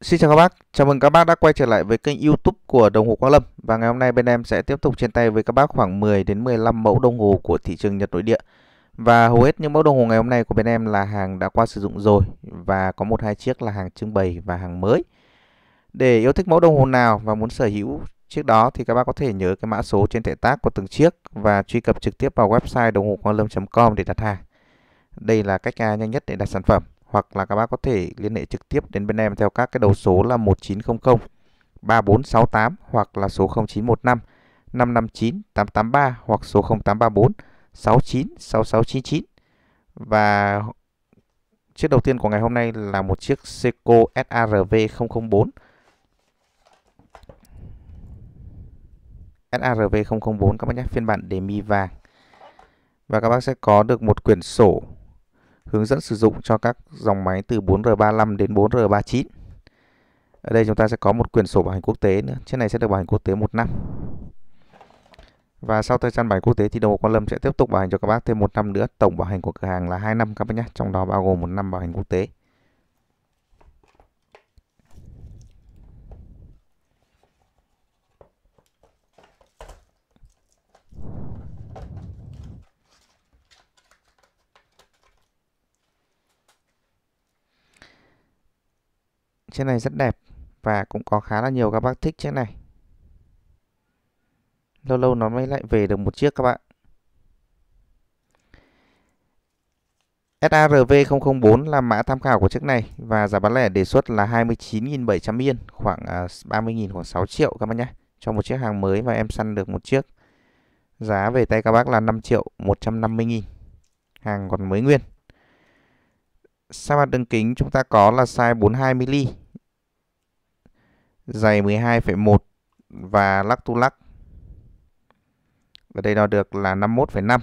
Xin chào các bác, chào mừng các bác đã quay trở lại với kênh YouTube của Đồng hồ Quang Lâm và ngày hôm nay bên em sẽ tiếp tục trên tay với các bác khoảng 10 đến 15 mẫu đồng hồ của thị trường Nhật nội địa. Và hầu hết những mẫu đồng hồ ngày hôm nay của bên em là hàng đã qua sử dụng rồi và có một hai chiếc là hàng trưng bày và hàng mới. Để yêu thích mẫu đồng hồ nào và muốn sở hữu chiếc đó thì các bác có thể nhớ cái mã số trên thẻ tác của từng chiếc và truy cập trực tiếp vào website đồng hồ quang lâm.com để đặt hàng. Đây là cách nhanh nhất để đặt sản phẩm hoặc là các bác có thể liên hệ trực tiếp đến bên em theo các cái đầu số là 1900 3468 hoặc là số 0915 559 883 hoặc số 0834 69 6699. Và chiếc đầu tiên của ngày hôm nay là một chiếc Seiko SARV 004. SARV 004 các bác nhé, phiên bản demi vàng. Và các bác sẽ có được một quyển sổ hướng dẫn sử dụng cho các dòng máy từ 4R35 đến 4R39. Ở đây chúng ta sẽ có một quyển sổ bảo hành quốc tế nữa. Chiếc này sẽ được bảo hành quốc tế 1 năm. Và sau thời gian bảo hành quốc tế thì Đồng Hồ Quan Lâm sẽ tiếp tục bảo hành cho các bác thêm 1 năm nữa. Tổng bảo hành của cửa hàng là 2 năm các bác nhé, trong đó bao gồm 1 năm bảo hành quốc tế. Chiếc này rất đẹp và cũng có khá là nhiều các bác thích chiếc này. Lâu lâu nó mới lại về được một chiếc các bạn. SARV004 là mã tham khảo của chiếc này và giá bán lẻ đề xuất là 29.700 yên, khoảng 30.000 à, khoảng 6 triệu các bác nhé. Cho một chiếc hàng mới và em săn được một chiếc. Giá về tay các bác là 5 triệu 150 nghìn Hàng còn mới nguyên. Sa mặt đường kính chúng ta có là size 42mm dày 12,1 và lắc tu lắc và đây đo được là 51,5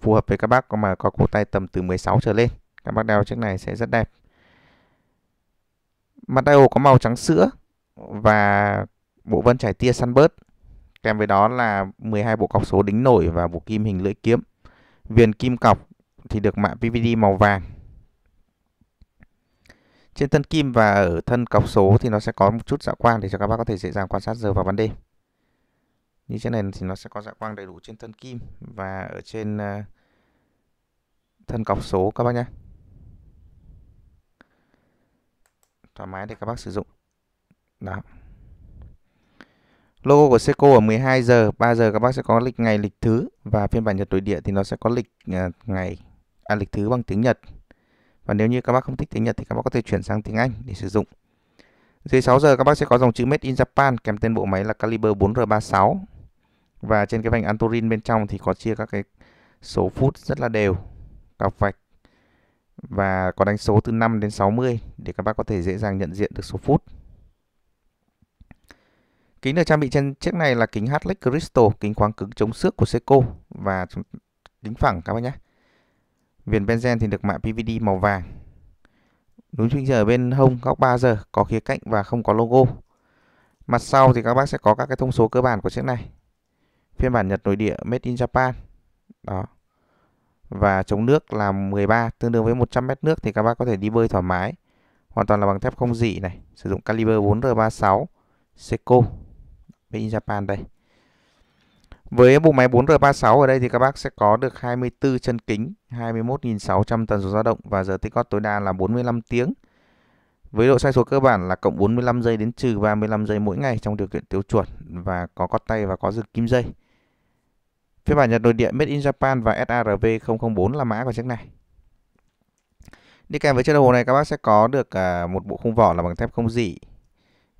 phù hợp với các bác mà có cổ tay tầm từ 16 trở lên các bác đeo chiếc này sẽ rất đẹp mặt đeo có màu trắng sữa và bộ vân trải tia săn bớt kèm với đó là 12 bộ cọc số đính nổi và bộ kim hình lưỡi kiếm viền kim cọc thì được mạ PVD màu vàng trên thân kim và ở thân cọc số thì nó sẽ có một chút dạ quang để cho các bác có thể dễ dàng quan sát giờ vào ban đêm. Như thế này thì nó sẽ có dạ quang đầy đủ trên thân kim và ở trên ờ, thân cọc số các bác nhé. Thoải mái để các bác sử dụng. Đó. Logo của Seiko ở 12 giờ, 3 giờ các bác sẽ có lịch ngày, lịch thứ và phiên bản Nhật nội địa thì nó sẽ có lịch ờ, ngày à, lịch thứ bằng tiếng Nhật. Và nếu như các bác không thích tiếng Nhật thì các bác có thể chuyển sang tiếng Anh để sử dụng. Dưới 6 giờ các bác sẽ có dòng chữ Made in Japan kèm tên bộ máy là Caliber 4R36. Và trên cái vành Antorin bên trong thì có chia các cái số phút rất là đều, cọc vạch và có đánh số từ 5 đến 60 để các bác có thể dễ dàng nhận diện được số phút. Kính được trang bị trên chiếc này là kính Hartley Crystal, kính khoáng cứng chống xước của Seiko và kính phẳng các bác nhé. Viền benzen thì được mạ PVD màu vàng. Núi chuyên giờ bên hông góc 3 giờ có khía cạnh và không có logo. Mặt sau thì các bác sẽ có các cái thông số cơ bản của chiếc này. Phiên bản Nhật nội địa made in Japan. Đó. Và chống nước là 13 tương đương với 100 mét nước thì các bác có thể đi bơi thoải mái. Hoàn toàn là bằng thép không dỉ này, sử dụng caliber 4R36 Seiko made in Japan đây. Với bộ máy 4R36 ở đây thì các bác sẽ có được 24 chân kính, 21.600 tần số dao động và giờ tích gót tối đa là 45 tiếng. Với độ sai số cơ bản là cộng 45 giây đến trừ 35 giây mỗi ngày trong điều kiện tiêu chuẩn và có cót tay và có rực kim dây. Phiên bản Nhật nội địa Made in Japan và SARV 004 là mã của chiếc này. Đi kèm với chiếc đồng hồ này các bác sẽ có được à, một bộ khung vỏ là bằng thép không dỉ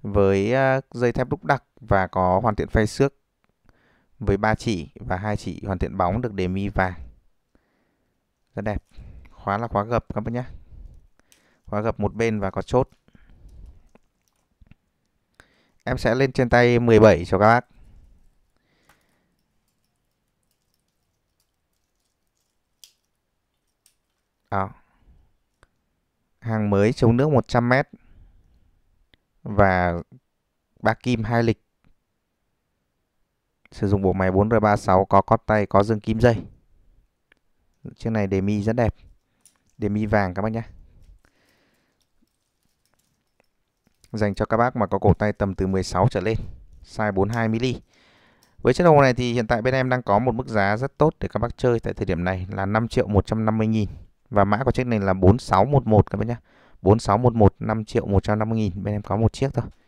với à, dây thép đúc đặc và có hoàn thiện phay xước với ba chỉ và hai chỉ hoàn thiện bóng được đề mi vàng. Rất đẹp. Khóa là khóa gập các bạn nhé. Khóa gập một bên và có chốt. Em sẽ lên trên tay 17 cho các bác. Đó. Hàng mới chống nước 100m và ba kim hai lịch. Sử dụng bộ máy 4R36 có cót tay, có dương kim dây. Chiếc này đề mi rất đẹp. Đề mi vàng các bác nhé. Dành cho các bác mà có cổ tay tầm từ 16 trở lên, size 42mm. Với chiếc đồng hồ này thì hiện tại bên em đang có một mức giá rất tốt để các bác chơi tại thời điểm này là 5 triệu 150 nghìn. Và mã của chiếc này là 4611 các bác nhé. 4611 5 triệu 150 nghìn. Bên em có một chiếc thôi.